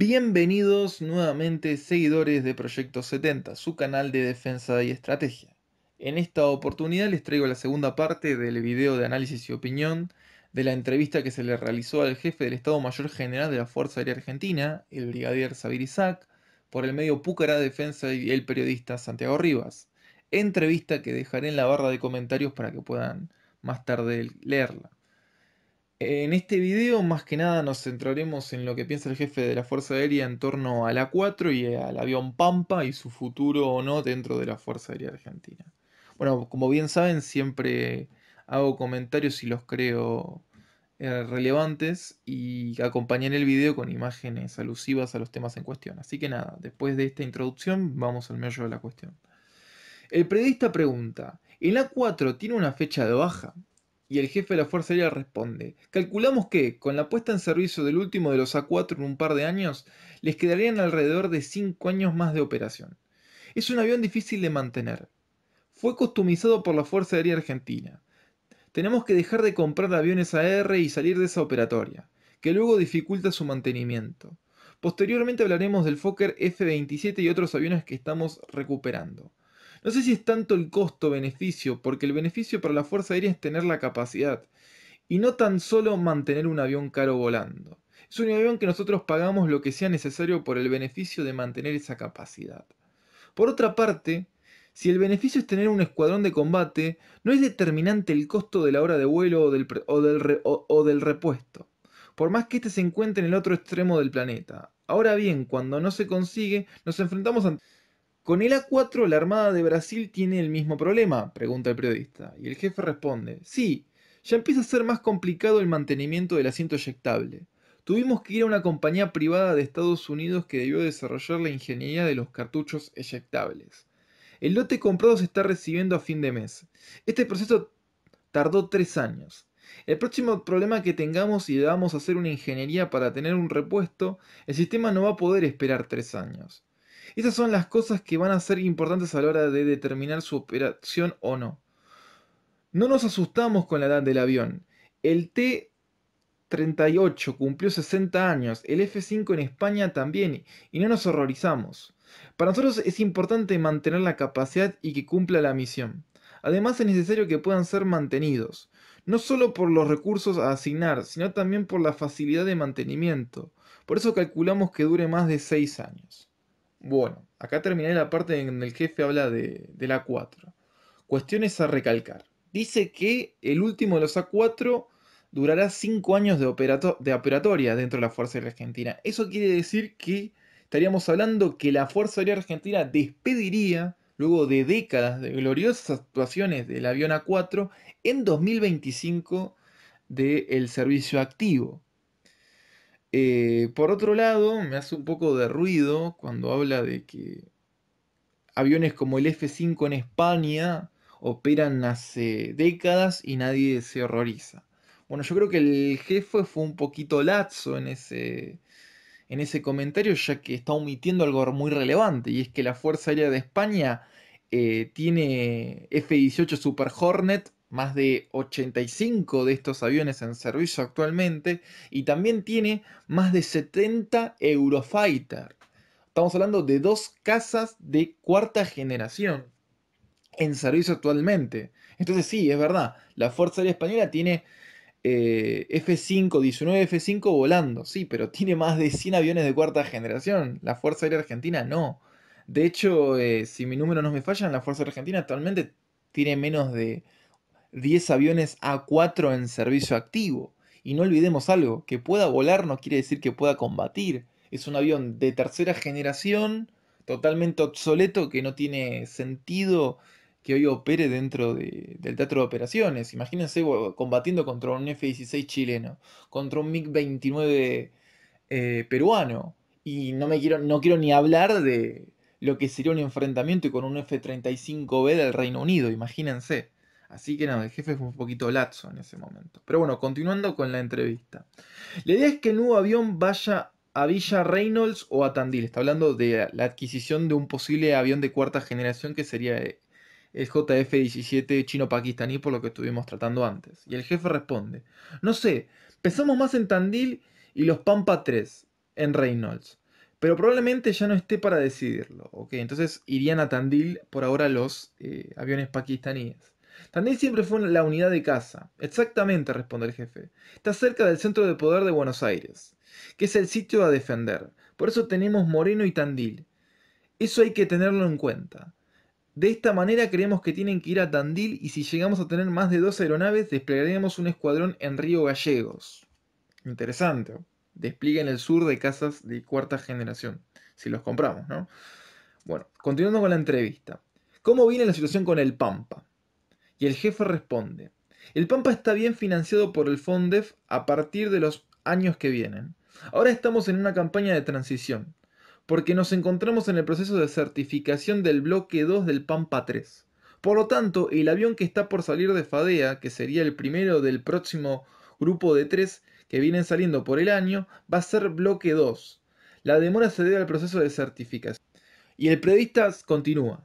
Bienvenidos nuevamente seguidores de Proyecto 70, su canal de defensa y estrategia. En esta oportunidad les traigo la segunda parte del video de análisis y opinión de la entrevista que se le realizó al jefe del Estado Mayor General de la Fuerza Aérea Argentina, el brigadier Sabir Isaac, por el medio de Defensa y el periodista Santiago Rivas. Entrevista que dejaré en la barra de comentarios para que puedan más tarde leerla. En este video más que nada nos centraremos en lo que piensa el jefe de la Fuerza Aérea en torno a la 4 y al avión Pampa y su futuro o no dentro de la Fuerza Aérea Argentina. Bueno, como bien saben, siempre hago comentarios si los creo eh, relevantes y acompañan el video con imágenes alusivas a los temas en cuestión. Así que nada, después de esta introducción vamos al medio de la cuestión. El periodista pregunta, ¿el A4 tiene una fecha de baja? Y el jefe de la Fuerza Aérea responde, calculamos que, con la puesta en servicio del último de los A4 en un par de años, les quedarían alrededor de 5 años más de operación. Es un avión difícil de mantener. Fue customizado por la Fuerza Aérea Argentina. Tenemos que dejar de comprar aviones AR y salir de esa operatoria, que luego dificulta su mantenimiento. Posteriormente hablaremos del Fokker F-27 y otros aviones que estamos recuperando. No sé si es tanto el costo-beneficio, porque el beneficio para la Fuerza Aérea es tener la capacidad y no tan solo mantener un avión caro volando. Es un avión que nosotros pagamos lo que sea necesario por el beneficio de mantener esa capacidad. Por otra parte, si el beneficio es tener un escuadrón de combate, no es determinante el costo de la hora de vuelo o del, del, o, del repuesto, por más que éste se encuentre en el otro extremo del planeta. Ahora bien, cuando no se consigue, nos enfrentamos ante ¿Con el A4 la Armada de Brasil tiene el mismo problema? Pregunta el periodista. Y el jefe responde, sí, ya empieza a ser más complicado el mantenimiento del asiento eyectable. Tuvimos que ir a una compañía privada de Estados Unidos que debió desarrollar la ingeniería de los cartuchos eyectables. El lote comprado se está recibiendo a fin de mes. Este proceso tardó tres años. El próximo problema que tengamos y debamos hacer una ingeniería para tener un repuesto, el sistema no va a poder esperar tres años. Esas son las cosas que van a ser importantes a la hora de determinar su operación o no. No nos asustamos con la edad del avión. El T-38 cumplió 60 años, el F-5 en España también, y no nos horrorizamos. Para nosotros es importante mantener la capacidad y que cumpla la misión. Además es necesario que puedan ser mantenidos, no solo por los recursos a asignar, sino también por la facilidad de mantenimiento. Por eso calculamos que dure más de 6 años. Bueno, acá terminé la parte en el jefe habla de, a la 4. Cuestiones a recalcar. Dice que el último de los A4 durará cinco años de, de operatoria dentro de la Fuerza Aérea Argentina. Eso quiere decir que estaríamos hablando que la Fuerza Aérea Argentina despediría, luego de décadas de gloriosas actuaciones del avión A4, en 2025 del servicio activo. Eh, por otro lado, me hace un poco de ruido cuando habla de que aviones como el F-5 en España operan hace décadas y nadie se horroriza. Bueno, yo creo que el jefe fue un poquito lazo en ese, en ese comentario, ya que está omitiendo algo muy relevante, y es que la Fuerza Aérea de España eh, tiene F-18 Super Hornet más de 85 de estos aviones en servicio actualmente y también tiene más de 70 Eurofighter. Estamos hablando de dos casas de cuarta generación en servicio actualmente. Entonces sí, es verdad, la Fuerza Aérea Española tiene F5, 19 F5 volando, sí, pero tiene más de 100 aviones de cuarta generación. La Fuerza Aérea Argentina no. De hecho, eh, si mi número no me falla, la Fuerza Aérea Argentina actualmente tiene menos de 10 aviones A4 en servicio activo. Y no olvidemos algo, que pueda volar no quiere decir que pueda combatir. Es un avión de tercera generación, totalmente obsoleto, que no tiene sentido que hoy opere dentro del teatro de operaciones. Imagínense combatiendo contra un F-16 chileno, contra un MiG-29 eh, peruano. Y no, me quiero, no quiero ni hablar de lo que sería un enfrentamiento con un F-35B del Reino Unido, imagínense. Así que nada, el jefe fue un poquito lazo en ese momento. Pero bueno, continuando con la entrevista. La idea es que el nuevo avión vaya a Villa Reynolds o a Tandil. Está hablando de la adquisición de un posible avión de cuarta generación que sería eh, el JF-17 chino-pakistaní por lo que estuvimos tratando antes. Y el jefe responde, no sé, pensamos más en Tandil y los Pampa 3 en Reynolds. Pero probablemente ya no esté para decidirlo. Entonces irían a Tandil por ahora los eh, aviones pakistaníes. Tandil siempre fue la unidad de casa. Exactamente, responde el jefe. Está cerca del centro de poder de Buenos Aires, que es el sitio a defender. Por eso tenemos Moreno y Tandil. Eso hay que tenerlo en cuenta. De esta manera creemos que tienen que ir a Tandil y si llegamos a tener más de dos aeronaves desplegaremos un escuadrón en Río Gallegos. Interesante. ¿oh? Despliegue en el sur de casas de cuarta generación, si los compramos, ¿no? Bueno, continuando con la entrevista. ¿Cómo viene la situación con el Pampa? Y el jefe responde, el Pampa está bien financiado por el FONDEF a partir de los años que vienen. Ahora estamos en una campaña de transición, porque nos encontramos en el proceso de certificación del bloque 2 del Pampa 3. Por lo tanto, el avión que está por salir de Fadea, que sería el primero del próximo grupo de 3 que vienen saliendo por el año, va a ser bloque 2. La demora se debe al proceso de certificación. Y el prevista continúa.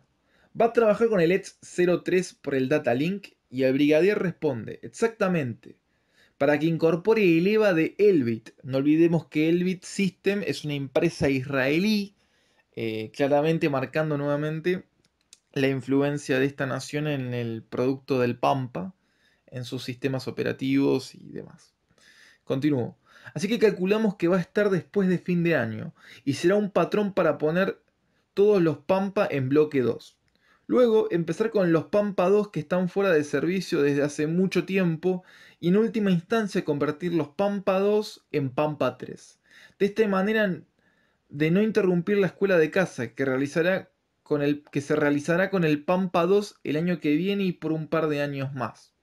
Va a trabajar con el ETS 03 por el data link y el brigadier responde, exactamente, para que incorpore el EVA de Elbit. No olvidemos que Elbit System es una empresa israelí, eh, claramente marcando nuevamente la influencia de esta nación en el producto del Pampa, en sus sistemas operativos y demás. Continúo. Así que calculamos que va a estar después de fin de año y será un patrón para poner todos los Pampa en bloque 2. Luego, empezar con los Pampa 2 que están fuera de servicio desde hace mucho tiempo. Y en última instancia, convertir los Pampa 2 en Pampa 3. De esta manera, de no interrumpir la escuela de casa, que, se realizará con el Pampa 2 el año que viene y por un par de años más.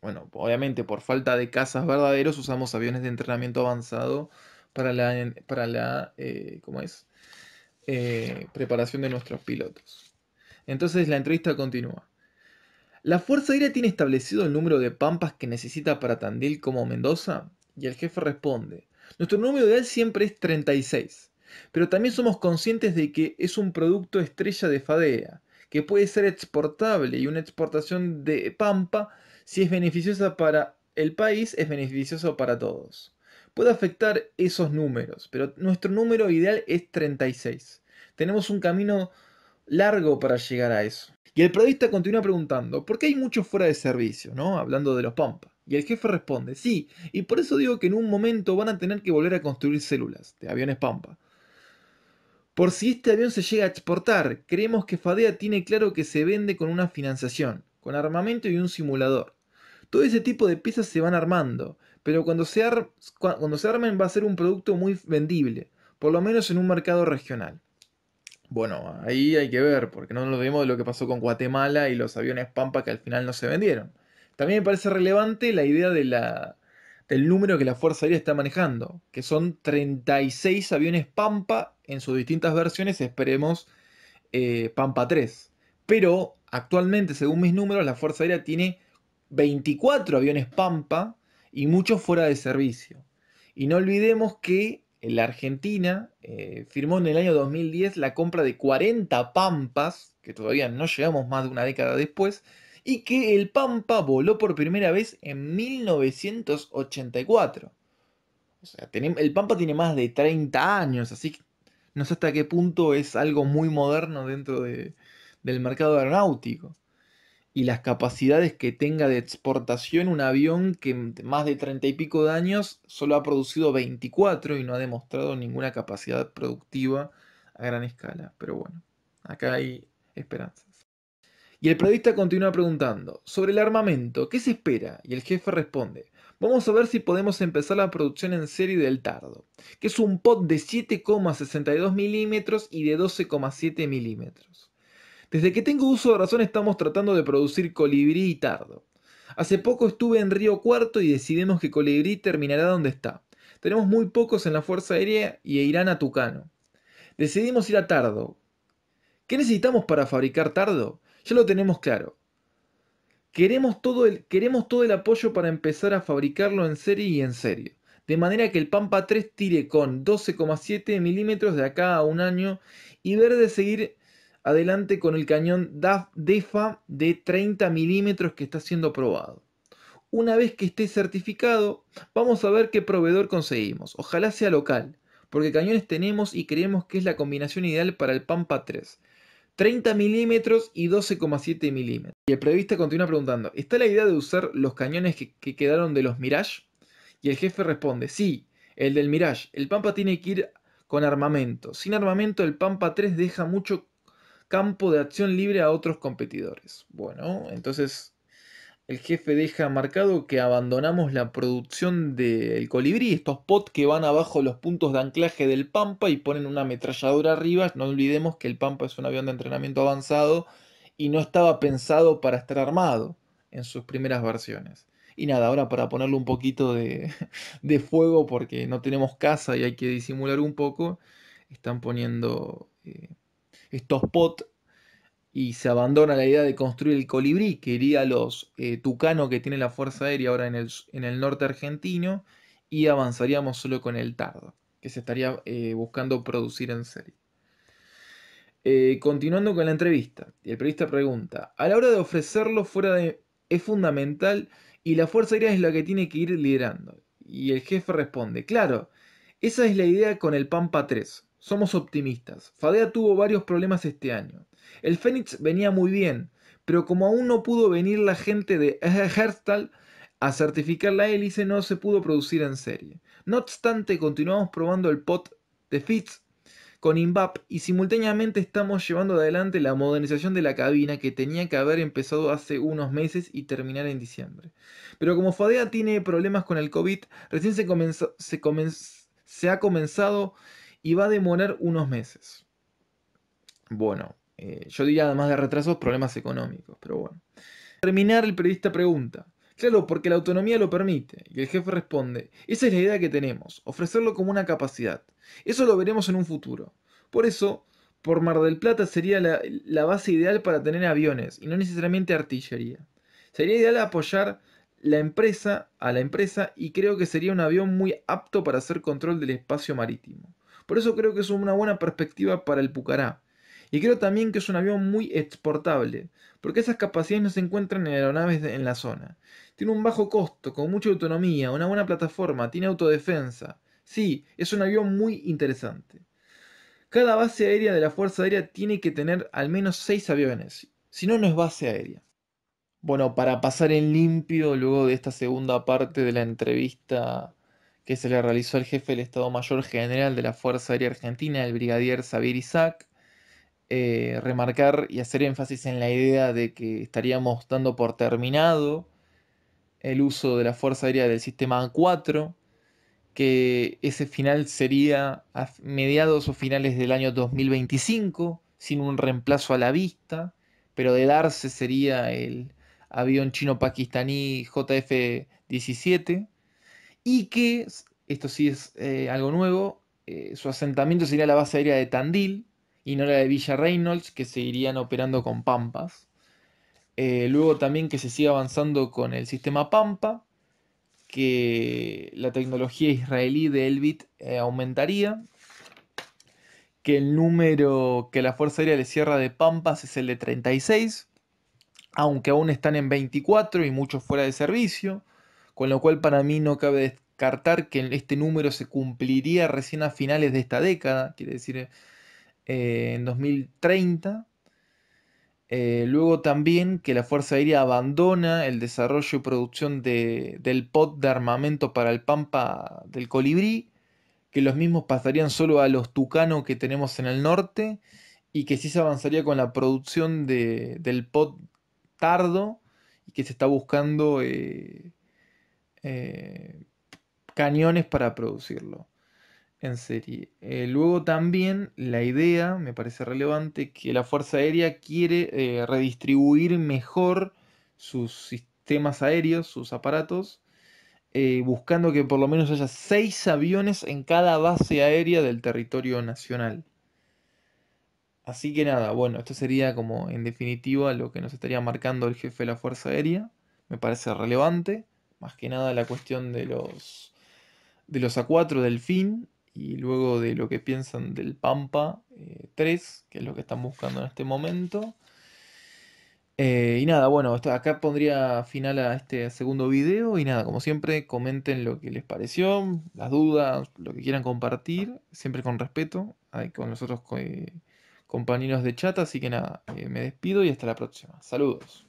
Bueno, obviamente por falta de cazas verdaderos usamos aviones de entrenamiento avanzado para la, eh, eh, preparación de nuestros pilotos. Entonces la entrevista continúa. La Fuerza Aérea tiene establecido el número de pampas que necesita para Tandil como Mendoza y el jefe responde, nuestro número ideal siempre es 36, pero también somos conscientes de que es un producto estrella de Fadea, que puede ser exportable y una exportación de pampa, si es beneficiosa para el país, es beneficioso para todos. Puede afectar esos números, pero nuestro número ideal es 36. Tenemos un camino largo para llegar a eso. Y el periodista continúa preguntando, ¿por qué hay muchos fuera de servicio, no? Hablando de los Pampa. Y el jefe responde, sí, y por eso digo que en un momento van a tener que volver a construir células de aviones Pampa. Por si este avión se llega a exportar, creemos que Fadea tiene claro que se vende con una financiación, con armamento y un simulador. Todo ese tipo de piezas se van armando, pero cuando cuando se armen va a ser un producto muy vendible, por lo menos en un mercado regional. Bueno, ahí hay que ver, porque no nos olvidemos de lo que pasó con Guatemala y los aviones Pampa que al final no se vendieron. También me parece relevante la idea de del número que la Fuerza Aérea está manejando, que son 36 aviones Pampa en sus distintas versiones, esperemos eh, Pampa 3. Pero actualmente, según mis números, la Fuerza Aérea tiene 24 aviones Pampa y muchos fuera de servicio. Y no olvidemos que la Argentina eh, firmó en el año 2010 la compra de 40 Pampas, que todavía no llegamos más de una década después, y que el Pampa voló por primera vez en 1984. O sea, el Pampa tiene más de 30 años, así que no sé hasta qué punto es algo muy moderno dentro del mercado aeronáutico y las capacidades que tenga de exportación un avión que más de treinta y pico de años solo ha producido 24 y no ha demostrado ninguna capacidad productiva a gran escala. Pero bueno, acá hay esperanzas. Y el periodista continúa preguntando, sobre el armamento, ¿qué se espera? Y el jefe responde, vamos a ver si podemos empezar la producción en serie del Tardo, que es un pod de 7,62 milímetros y de 12,7 milímetros. Desde que tengo uso de razón estamos tratando de producir colibrí y tardo. Hace poco estuve en Río Cuarto y decidimos que colibrí terminará donde está. Tenemos muy pocos en la Fuerza Aérea y e irán a Tucano. Decidimos ir a Tardo. ¿Qué necesitamos para fabricar Tardo? Ya lo tenemos claro. Queremos todo, el, queremos todo el apoyo para empezar a fabricarlo en serie y en serio. De manera que el Pampa 3 tire con 12,7 milímetros de acá a un año y ver de seguir adelante con el cañón DAF DEFA de 30 milímetros que está siendo probado. Una vez que esté certificado, vamos a ver qué proveedor conseguimos. Ojalá sea local, porque cañones tenemos y creemos que es la combinación ideal para el Pampa 3. 30 milímetros y 12,7 milímetros. Y el prevista continúa preguntando, ¿está la idea de usar los cañones que, que quedaron de los Mirage? Y el jefe responde, sí, el del Mirage. El Pampa tiene que ir con armamento. Sin armamento el Pampa 3 deja mucho campo de acción libre a otros competidores. Bueno, entonces el jefe deja marcado que abandonamos la producción del colibrí, estos pods que van abajo los puntos de anclaje del Pampa y ponen una ametralladora arriba. No olvidemos que el Pampa es un avión de entrenamiento avanzado y no estaba pensado para estar armado en sus primeras versiones. Y nada, ahora para ponerle un poquito de, fuego porque no tenemos casa y hay que disimular un poco, están poniendo... Eh, estos POT y se abandona la idea de construir el colibrí, que iría a los eh, tucanos que tiene la Fuerza Aérea ahora en el, norte argentino, y avanzaríamos solo con el tardo, que se estaría eh, buscando producir en serie. Eh, continuando con la entrevista, el periodista pregunta, a la hora de ofrecerlo fuera de... es fundamental y la Fuerza Aérea es la que tiene que ir liderando. Y el jefe responde, claro, esa es la idea con el Pampa 3 somos optimistas. Fadea tuvo varios problemas este año. El Fénix venía muy bien, pero como aún no pudo venir la gente de Herstal a certificar la hélice, no se pudo producir en serie. No obstante, continuamos probando el pot de Fitz con INVAP y simultáneamente estamos llevando adelante la modernización de la cabina que tenía que haber empezado hace unos meses y terminar en diciembre. Pero como Fadea tiene problemas con el COVID, recién se ha comenzado y va a demorar unos meses. Bueno, eh, yo diría además de retrasos, problemas económicos, pero bueno. Terminar, el periodista pregunta. Claro, porque la autonomía lo permite. Y el jefe responde, esa es la idea que tenemos, ofrecerlo como una capacidad. Eso lo veremos en un futuro. Por eso, por Mar del Plata sería la base ideal para tener aviones, y no necesariamente artillería. Sería ideal apoyar la empresa, a la empresa y creo que sería un avión muy apto para hacer control del espacio marítimo. Por eso creo que es una buena perspectiva para el Pucará. Y creo también que es un avión muy exportable, porque esas capacidades no se encuentran en aeronaves en la zona. Tiene un bajo costo, con mucha autonomía, una buena plataforma, tiene autodefensa. Sí, es un avión muy interesante. Cada base aérea de la Fuerza Aérea tiene que tener al menos seis aviones, si no, no es base aérea. Bueno, para pasar en limpio luego de esta segunda parte de la entrevista que se le realizó al jefe del Estado Mayor General de la Fuerza Aérea Argentina, el brigadier Xavier Isaac, eh, remarcar y hacer énfasis en la idea de que estaríamos dando por terminado el uso de la Fuerza Aérea del Sistema a 4, que ese final sería a mediados o finales del año 2025, sin un reemplazo a la vista, pero de darse sería el avión chino-pakistaní JF-17, y que, esto sí es eh, algo nuevo, eh, su asentamiento sería la base aérea de Tandil y no la de Villa Reynolds, que seguirían operando con Pampas. Eh, luego también que se siga avanzando con el sistema Pampa, que la tecnología israelí de Elbit aumentaría, que el número que la Fuerza Aérea le cierra de Pampas es el de 36, aunque aún están en 24 y muchos fuera de servicio con lo cual para mí no cabe descartar que este número se cumpliría recién a finales de esta década, quiere decir eh, en 2030. Eh, luego también que la Fuerza Aérea abandona el desarrollo y producción del POT de armamento para el Pampa del Colibrí, que los mismos pasarían solo a los Tucano que tenemos en el norte, y que sí se avanzaría con la producción del POT Tardo, y que se está buscando eh, eh, cañones para producirlo en serie. Eh, luego también la idea, me parece relevante, que la Fuerza Aérea quiere eh, redistribuir mejor sus sistemas aéreos, sus aparatos, buscando que por lo menos haya seis aviones en cada base aérea del territorio nacional. Así que nada, bueno, esto sería como en definitiva lo que nos estaría marcando el jefe de la Fuerza Aérea, me parece relevante. Más que nada la cuestión de los, de los A4 del fin y luego de lo que piensan del Pampa 3, eh, que es lo que están buscando en este momento. Eh, y nada, bueno, acá pondría final a este segundo video. Y nada, como siempre, comenten lo que les pareció, las dudas, lo que quieran compartir, siempre con respeto, con los otros eh, compañeros de chat. Así que nada, me despido y hasta la próxima. Saludos.